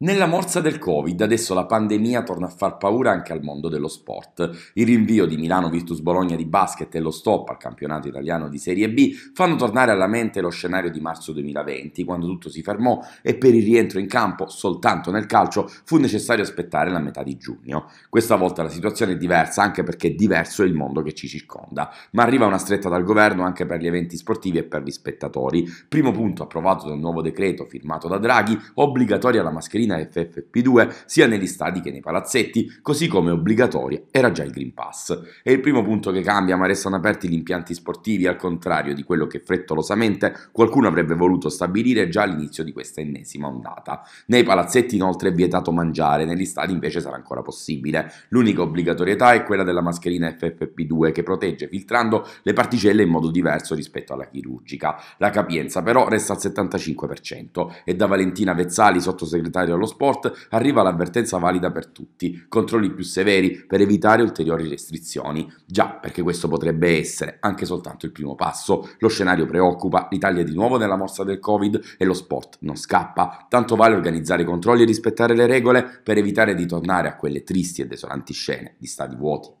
Nella morsa del Covid, adesso la pandemia torna a far paura anche al mondo dello sport. Il rinvio di Milano Virtus Bologna di basket e lo stop al campionato italiano di Serie B fanno tornare alla mente lo scenario di marzo 2020, quando tutto si fermò e per il rientro in campo, soltanto nel calcio, fu necessario aspettare la metà di giugno. Questa volta la situazione è diversa anche perché diverso è il mondo che ci circonda, ma arriva una stretta dal governo anche per gli eventi sportivi e per gli spettatori. Primo punto approvato dal nuovo decreto firmato da Draghi, obbligatoria la mascherina mascherina FFP2 sia negli stadi che nei palazzetti, così come obbligatoria era già il Green Pass. È il primo punto che cambia, ma restano aperti gli impianti sportivi, al contrario di quello che frettolosamente qualcuno avrebbe voluto stabilire già all'inizio di questa ennesima ondata. Nei palazzetti inoltre è vietato mangiare, negli stadi invece sarà ancora possibile. L'unica obbligatorietà è quella della mascherina FFP2 che protegge filtrando le particelle in modo diverso rispetto alla chirurgica. La capienza però resta al 75% e da Valentina Vezzali, sottosegretario dello sport arriva l'avvertenza valida per tutti, controlli più severi per evitare ulteriori restrizioni. Già, perché questo potrebbe essere anche soltanto il primo passo. Lo scenario preoccupa, l'Italia è di nuovo nella morsa del Covid e lo sport non scappa. Tanto vale organizzare i controlli e rispettare le regole per evitare di tornare a quelle tristi e desolanti scene di stadi vuoti.